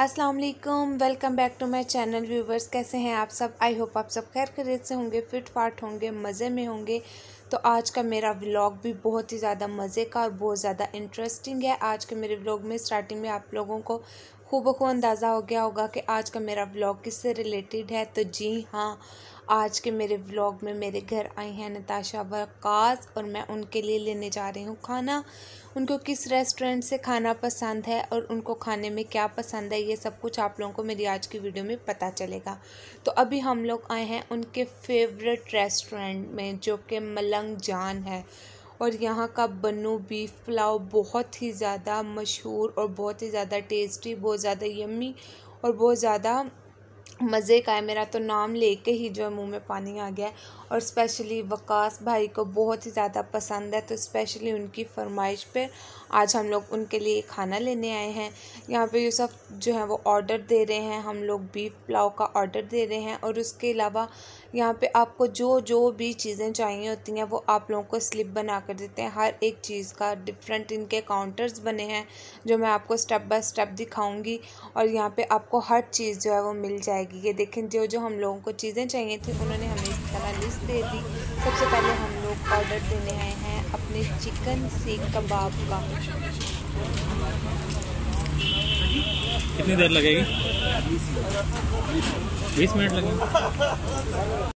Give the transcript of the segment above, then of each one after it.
अस्सलाम वालेकुम welcome back to my channel viewers कैसे हैं आप सब आई होप आप सब खैर खरीद से होंगे फिट फाट होंगे मज़े में होंगे तो आज का मेरा व्लॉग भी बहुत ही ज़्यादा मज़े का और बहुत ज़्यादा इंटरेस्टिंग है आज के मेरे व्लॉग में स्टार्टिंग में आप लोगों को खूब खूब अंदाज़ा हो गया होगा कि आज का मेरा व्लॉग किससे रिलेटेड है तो जी हाँ आज के मेरे व्लॉग में मेरे घर आई हैं नताशा वकास और मैं उनके लिए लेने जा रही हूँ खाना उनको किस रेस्टोरेंट से खाना पसंद है और उनको खाने में क्या पसंद है ये सब कुछ आप लोगों को मेरी आज की वीडियो में पता चलेगा तो अभी हम लोग आए हैं उनके फेवरेट रेस्टोरेंट में जो कि मलंग जान है और यहाँ का बनू बीफ पुलाव बहुत ही ज़्यादा मशहूर और बहुत ही ज़्यादा टेस्टी बहुत ज़्यादा यम्मी और बहुत ज़्यादा मज़े का है मेरा तो नाम लेके ही जो है मुंह में पानी आ गया है और स्पेशली वकास भाई को बहुत ही ज़्यादा पसंद है तो स्पेशली उनकी फरमाइश पे आज हम लोग उनके लिए खाना लेने आए हैं यहाँ पे ये सब जो है वो ऑर्डर दे रहे हैं हम लोग बीफ पुलाव का ऑर्डर दे रहे हैं और उसके अलावा यहाँ पे आपको जो जो भी चीज़ें चाहिए होती हैं वो आप लोगों को स्लिप बना कर देते हैं हर एक चीज़ का डिफरेंट इनके काउंटर्स बने हैं जो मैं आपको स्टेप बाय स्टेप दिखाऊँगी और यहाँ पर आपको हर चीज़ जो है वो मिल जाएगी लगी ये देखें जो जो हम लोगों को चीज़ें चाहिए थी उन्होंने हमें इस तरह लिस्ट दे दी सबसे पहले हम लोग ऑर्डर देने आए हैं अपने चिकन सीख कबाब का कितनी देर लगेगी बीस मिनट लगेंगे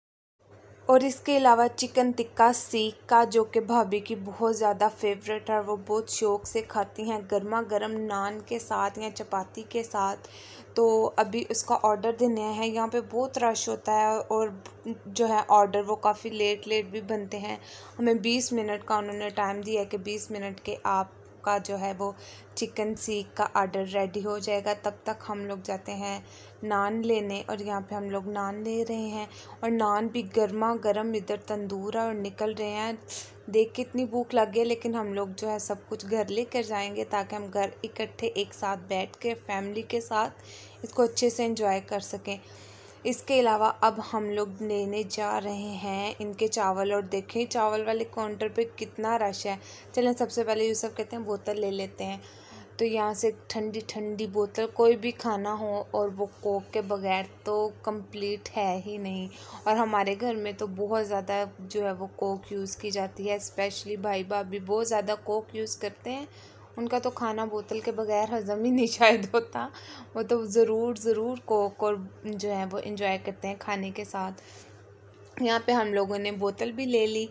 और इसके अलावा चिकन टिक्का सीख का जो कि भाभी की बहुत ज़्यादा फेवरेट है वो बहुत शौक़ से खाती हैं गर्मा गर्म नान के साथ या चपाती के साथ तो अभी उसका ऑर्डर देने आए हैं यहाँ पे बहुत रश होता है और जो है ऑर्डर वो काफ़ी लेट लेट भी बनते हैं हमें बीस मिनट का उन्होंने टाइम दिया है कि बीस मिनट के आप का जो है वो चिकन सीख का आर्डर रेडी हो जाएगा तब तक हम लोग जाते हैं नान लेने और यहाँ पे हम लोग नान ले रहे हैं और नान भी गर्मा गर्म इधर तंदूर है और निकल रहे हैं देख के इतनी भूख लग गई लेकिन हम लोग जो है सब कुछ घर लेकर जाएंगे ताकि हम घर इकट्ठे एक साथ बैठ के फैमिली के साथ इसको अच्छे से इंजॉय कर सकें इसके अलावा अब हम लोग लेने जा रहे हैं इनके चावल और देखें चावल वाले काउंटर पे कितना रश है चलें सबसे पहले सब कहते हैं बोतल ले लेते हैं तो यहाँ से ठंडी ठंडी बोतल कोई भी खाना हो और वो कोक के बगैर तो कंप्लीट है ही नहीं और हमारे घर में तो बहुत ज़्यादा जो है वो कोक यूज़ की जाती है स्पेशली भाई भाभी बहुत ज़्यादा कोक यूज़ करते हैं उनका तो खाना बोतल के बगैर हज़म ही नहीं शायद होता वो तो ज़रूर ज़रूर कोक और जो है वो इंजॉय करते हैं खाने के साथ यहाँ पे हम लोगों ने बोतल भी ले ली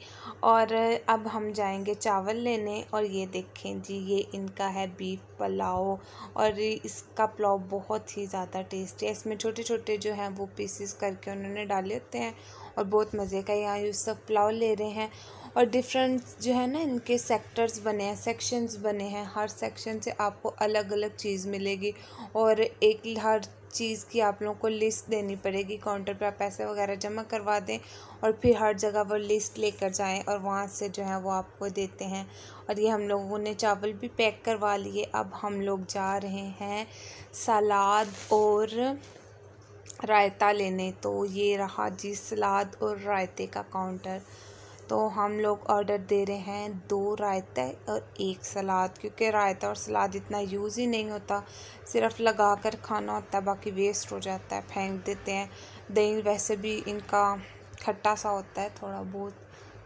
और अब हम जाएंगे चावल लेने और ये देखें जी ये इनका है बीफ पुलाव और इसका पुलाव बहुत ही ज़्यादा टेस्टी है इसमें छोटे छोटे जो हैं वो पीसेस करके उन्होंने डाले होते हैं और बहुत मज़े का यहाँ यूसफ पुलाव ले रहे हैं और डिफरेंट जो है ना इनके सेक्टर्स बने हैं सेक्शंस बने हैं हर सेक्शन से आपको अलग अलग चीज़ मिलेगी और एक हर चीज़ की आप लोगों को लिस्ट देनी पड़ेगी काउंटर पर आप पैसे वगैरह जमा करवा दें और फिर हर जगह वो लिस्ट लेकर जाएं और वहाँ से जो है वो आपको देते हैं और ये हम लोगों ने चावल भी पैक करवा लिए अब हम लोग जा रहे हैं सलाद और रायता लेने तो ये रहा जी सलाद और रायते का काउंटर तो हम लोग ऑर्डर दे रहे हैं दो रायते और एक सलाद क्योंकि रायता और सलाद इतना यूज़ ही नहीं होता सिर्फ लगा कर खाना होता है बाकी वेस्ट हो जाता है फेंक देते हैं दही वैसे भी इनका खट्टा सा होता है थोड़ा बहुत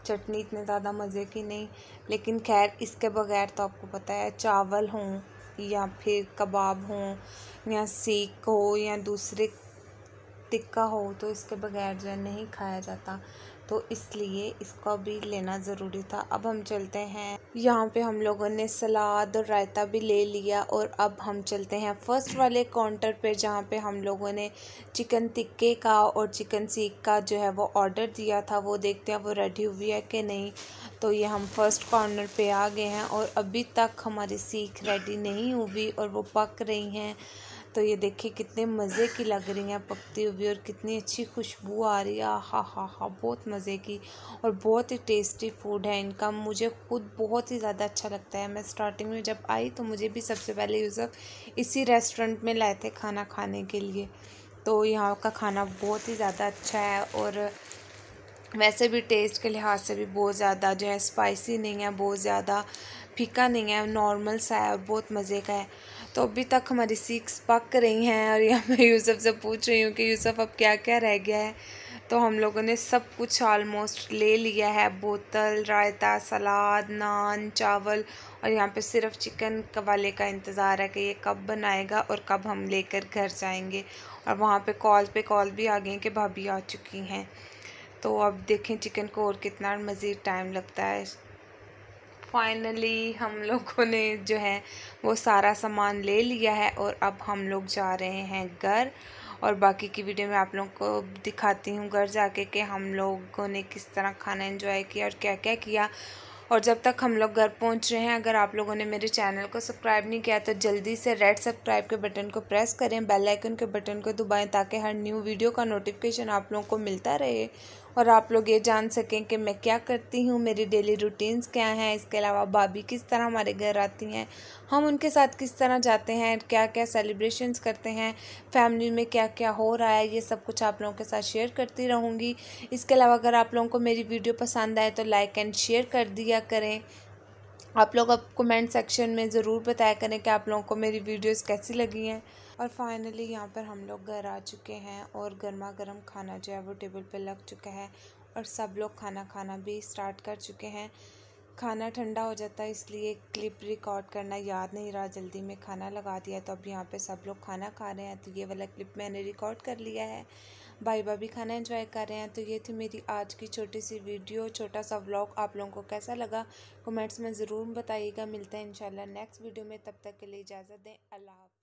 चटनी इतने ज़्यादा मज़े की नहीं लेकिन खैर इसके बगैर तो आपको पता है चावल हों या फिर कबाब हों या सीख हो या दूसरे टिक्का हो तो इसके बगैर जो है नहीं खाया जाता तो इसलिए इसका भी लेना ज़रूरी था अब हम चलते हैं यहाँ पे हम लोगों ने सलाद और रायता भी ले लिया और अब हम चलते हैं फर्स्ट वाले काउंटर पे जहाँ पे हम लोगों ने चिकन टिक्के का और चिकन सीख का जो है वो ऑर्डर दिया था वो देखते हैं वो रेडी हुई है कि नहीं तो ये हम फर्स्ट कॉर्नर पर आ गए हैं और अभी तक हमारी सीख रेडी नहीं हुई और वो पक रही हैं तो ये देखिए कितने मज़े की लग रही हैं पकती हुई और कितनी अच्छी खुशबू आ रही है हा हा हा बहुत मज़े की और बहुत ही टेस्टी फूड है इनका मुझे खुद बहुत ही ज़्यादा अच्छा लगता है मैं स्टार्टिंग में जब आई तो मुझे भी सबसे पहले यूज़फ इसी रेस्टोरेंट में लाए थे खाना खाने के लिए तो यहाँ का खाना बहुत ही ज़्यादा अच्छा है और वैसे भी टेस्ट के लिहाज से भी बहुत ज़्यादा जो है स्पाइसी नहीं है बहुत ज़्यादा फीका नहीं है नॉर्मल सा है और बहुत मज़े का है तो अभी तक हमारी सीख्स पक रही हैं और यहाँ मैं यूसुफ से पूछ रही हूँ कि यूसुफ अब क्या क्या रह गया है तो हम लोगों ने सब कुछ ऑलमोस्ट ले लिया है बोतल रायता सलाद नान चावल और यहाँ पे सिर्फ चिकन वाले का इंतज़ार है कि ये कब बनाएगा और कब हम लेकर घर जाएंगे और वहाँ पे कॉल पे कॉल भी आ गई कि भाभी आ चुकी हैं तो अब देखें चिकन को और कितना मज़ीद टाइम लगता है फाइनली हम लोगों ने जो है वो सारा सामान ले लिया है और अब हम लोग जा रहे हैं घर और बाकी की वीडियो में आप लोगों को दिखाती हूँ घर जाके कि हम लोगों ने किस तरह खाना एंजॉय किया और क्या क्या किया और जब तक हम लोग घर पहुंच रहे हैं अगर आप लोगों ने मेरे चैनल को सब्सक्राइब नहीं किया तो जल्दी से रेड सब्सक्राइब के बटन को प्रेस करें बेल आइकन के बटन को दबाएं ताकि हर न्यू वीडियो का नोटिफिकेशन आप लोगों को मिलता रहे और आप लोग ये जान सकें कि मैं क्या करती हूँ मेरी डेली रूटीन्स क्या हैं इसके अलावा भाभी किस तरह हमारे घर आती हैं हम उनके साथ किस तरह जाते हैं क्या क्या सेलिब्रेशंस करते हैं फैमिली में क्या क्या हो रहा है ये सब कुछ आप लोगों के साथ शेयर करती रहूँगी इसके अलावा अगर आप लोगों को मेरी वीडियो पसंद आए तो लाइक एंड शेयर कर दिया करें आप लोग अब कमेंट सेक्शन में ज़रूर बताया करें कि आप लोगों को मेरी वीडियोस कैसी लगी हैं और फाइनली यहाँ पर हम लोग घर आ चुके हैं और गर्मा गर्म खाना जो है वो टेबल पे लग चुका है और सब लोग खाना खाना भी स्टार्ट कर चुके हैं खाना ठंडा हो जाता है इसलिए क्लिप रिकॉर्ड करना याद नहीं रहा जल्दी में खाना लगा दिया तो अब यहाँ पे सब लोग खाना खा रहे हैं तो ये वाला क्लिप मैंने रिकॉर्ड कर लिया है भाई भाभी खाना एंजॉय कर रहे हैं तो ये थी मेरी आज की छोटी सी वीडियो छोटा सा व्लॉग आप लोगों को कैसा लगा कमेंट्स में ज़रूर बताइएगा मिलते हैं इंशाल्लाह नेक्स्ट वीडियो में तब तक के लिए इजाज़त दें अल्लाह